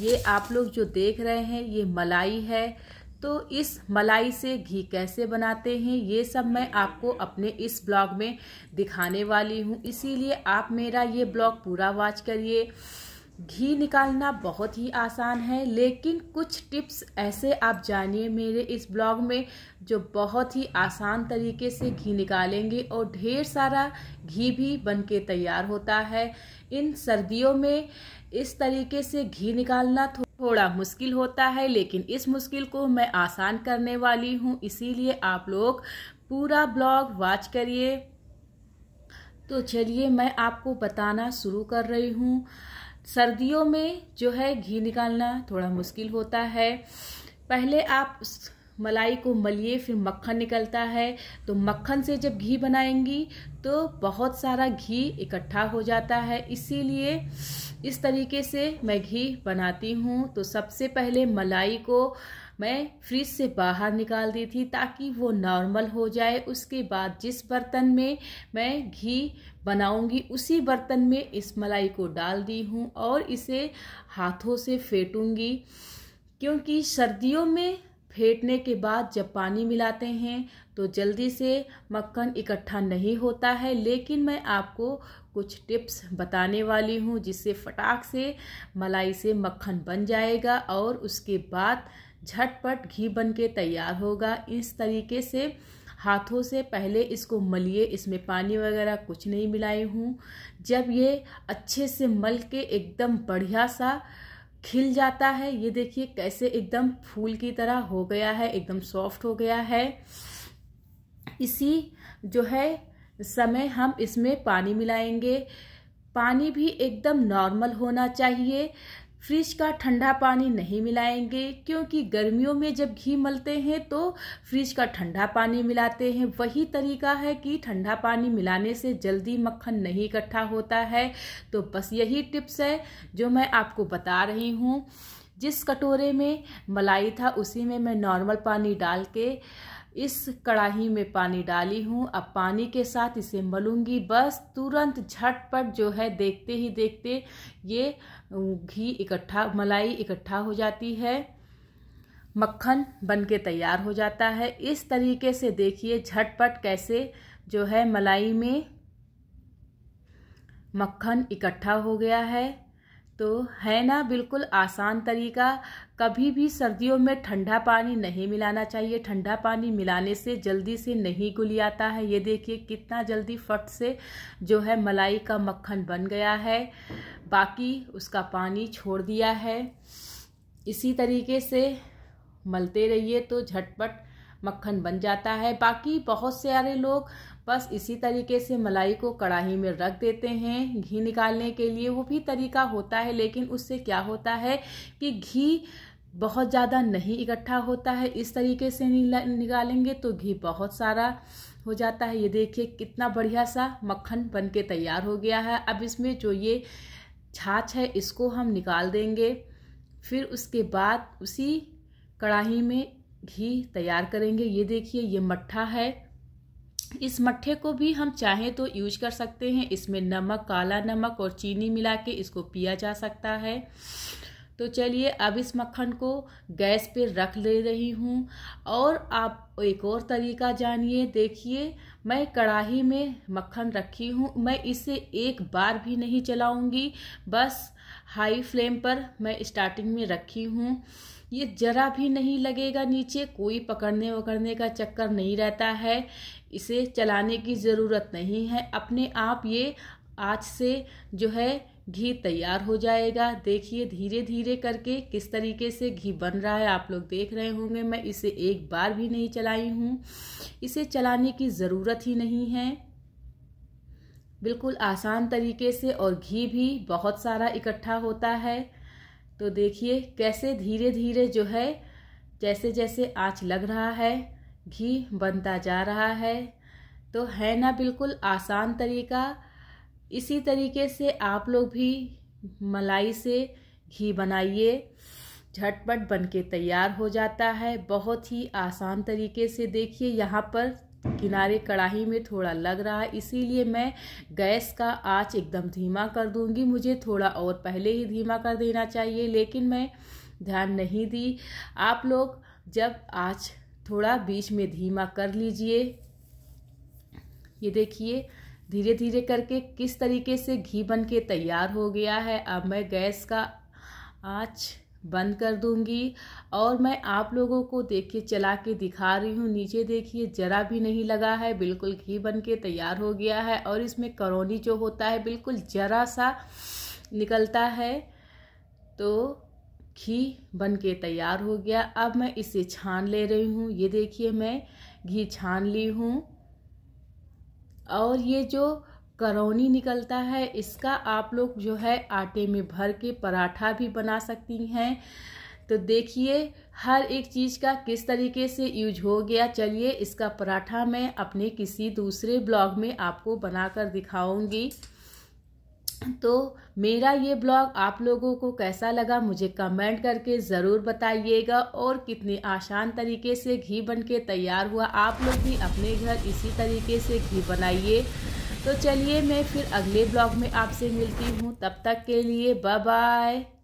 ये आप लोग जो देख रहे हैं ये मलाई है तो इस मलाई से घी कैसे बनाते हैं ये सब मैं आपको अपने इस ब्लॉग में दिखाने वाली हूँ इसीलिए आप मेरा ये ब्लॉग पूरा वॉच करिए घी निकालना बहुत ही आसान है लेकिन कुछ टिप्स ऐसे आप जानिए मेरे इस ब्लॉग में जो बहुत ही आसान तरीके से घी निकालेंगे और ढेर सारा घी भी बनके तैयार होता है इन सर्दियों में इस तरीके से घी निकालना थोड़ा मुश्किल होता है लेकिन इस मुश्किल को मैं आसान करने वाली हूँ इसीलिए आप लोग पूरा ब्लॉग वॉच करिए तो चलिए मैं आपको बताना शुरू कर रही हूँ सर्दियों में जो है घी निकालना थोड़ा मुश्किल होता है पहले आप मलाई को मलिए फिर मक्खन निकलता है तो मक्खन से जब घी बनाएंगी तो बहुत सारा घी इकट्ठा हो जाता है इसीलिए इस तरीके से मैं घी बनाती हूँ तो सबसे पहले मलाई को मैं फ्रिज से बाहर निकाल दी थी ताकि वो नॉर्मल हो जाए उसके बाद जिस बर्तन में मैं घी बनाऊंगी उसी बर्तन में इस मलाई को डाल दी हूँ और इसे हाथों से फेंटूंगी क्योंकि सर्दियों में फेंटने के बाद जब पानी मिलाते हैं तो जल्दी से मक्खन इकट्ठा नहीं होता है लेकिन मैं आपको कुछ टिप्स बताने वाली हूँ जिससे फटाक से मलाई से मक्खन बन जाएगा और उसके बाद झटपट घी बन के तैयार होगा इस तरीके से हाथों से पहले इसको मलिए इसमें पानी वगैरह कुछ नहीं मिलाई हूँ जब ये अच्छे से मल के एकदम बढ़िया सा खिल जाता है ये देखिए कैसे एकदम फूल की तरह हो गया है एकदम सॉफ्ट हो गया है इसी जो है समय हम इसमें पानी मिलाएंगे पानी भी एकदम नॉर्मल होना चाहिए फ्रिज का ठंडा पानी नहीं मिलाएंगे क्योंकि गर्मियों में जब घी मलते हैं तो फ्रिज का ठंडा पानी मिलाते हैं वही तरीका है कि ठंडा पानी मिलाने से जल्दी मक्खन नहीं इकट्ठा होता है तो बस यही टिप्स है जो मैं आपको बता रही हूँ जिस कटोरे में मलाई था उसी में मैं नॉर्मल पानी डाल के इस कढ़ाही में पानी डाली हूँ अब पानी के साथ इसे मलूँगी बस तुरंत झटपट जो है देखते ही देखते ये घी इकट्ठा मलाई इकट्ठा हो जाती है मक्खन बन के तैयार हो जाता है इस तरीके से देखिए झटपट कैसे जो है मलाई में मक्खन इकट्ठा हो गया है तो है ना बिल्कुल आसान तरीका कभी भी सर्दियों में ठंडा पानी नहीं मिलाना चाहिए ठंडा पानी मिलाने से जल्दी से नहीं गुली आता है ये देखिए कितना जल्दी फट से जो है मलाई का मक्खन बन गया है बाकी उसका पानी छोड़ दिया है इसी तरीके से मलते रहिए तो झटपट मक्खन बन जाता है बाकी बहुत सारे लोग बस इसी तरीके से मलाई को कढ़ाई में रख देते हैं घी निकालने के लिए वो भी तरीका होता है लेकिन उससे क्या होता है कि घी बहुत ज़्यादा नहीं इकट्ठा होता है इस तरीके से निकालेंगे तो घी बहुत सारा हो जाता है ये देखिए कितना बढ़िया सा मक्खन बन के तैयार हो गया है अब इसमें जो ये छाछ है इसको हम निकाल देंगे फिर उसके बाद उसी कढ़ाई में घी तैयार करेंगे ये देखिए ये मट्ठा है इस मट्ठे को भी हम चाहें तो यूज कर सकते हैं इसमें नमक काला नमक और चीनी मिला के इसको पिया जा सकता है तो चलिए अब इस मक्खन को गैस पे रख ले रही हूँ और आप एक और तरीका जानिए देखिए मैं कढ़ाही में मक्खन रखी हूँ मैं इसे एक बार भी नहीं चलाऊँगी बस हाई फ्लेम पर मैं स्टार्टिंग में रखी हूँ ये जरा भी नहीं लगेगा नीचे कोई पकड़ने वकड़ने का चक्कर नहीं रहता है इसे चलाने की ज़रूरत नहीं है अपने आप ये आज से जो है घी तैयार हो जाएगा देखिए धीरे धीरे करके किस तरीके से घी बन रहा है आप लोग देख रहे होंगे मैं इसे एक बार भी नहीं चलाई हूँ इसे चलाने की ज़रूरत ही नहीं है बिल्कुल आसान तरीके से और घी भी बहुत सारा इकट्ठा होता है तो देखिए कैसे धीरे धीरे जो है जैसे जैसे आँच लग रहा है घी बनता जा रहा है तो है ना बिल्कुल आसान तरीका इसी तरीके से आप लोग भी मलाई से घी बनाइए झटपट बन के तैयार हो जाता है बहुत ही आसान तरीके से देखिए यहाँ पर किनारे कढ़ाई में थोड़ा लग रहा है इसीलिए मैं गैस का आँच एकदम धीमा कर दूंगी मुझे थोड़ा और पहले ही धीमा कर देना चाहिए लेकिन मैं ध्यान नहीं दी आप लोग जब आँच थोड़ा बीच में धीमा कर लीजिए ये देखिए धीरे धीरे करके किस तरीके से घी बन के तैयार हो गया है अब मैं गैस का आँच बंद कर दूंगी और मैं आप लोगों को देख के चला के दिखा रही हूँ नीचे देखिए जरा भी नहीं लगा है बिल्कुल घी बन के तैयार हो गया है और इसमें करौनी जो होता है बिल्कुल जरा सा निकलता है तो घी बन के तैयार हो गया अब मैं इसे छान ले रही हूँ ये देखिए मैं घी छान ली हूँ और ये जो करौनी निकलता है इसका आप लोग जो है आटे में भर के पराठा भी बना सकती हैं तो देखिए हर एक चीज़ का किस तरीके से यूज हो गया चलिए इसका पराठा मैं अपने किसी दूसरे ब्लॉग में आपको बनाकर दिखाऊंगी तो मेरा ये ब्लॉग आप लोगों को कैसा लगा मुझे कमेंट करके ज़रूर बताइएगा और कितने आसान तरीके से घी बनके तैयार हुआ आप लोग भी अपने घर इसी तरीके से घी बनाइए तो चलिए मैं फिर अगले ब्लॉग में आपसे मिलती हूँ तब तक के लिए बाय बाय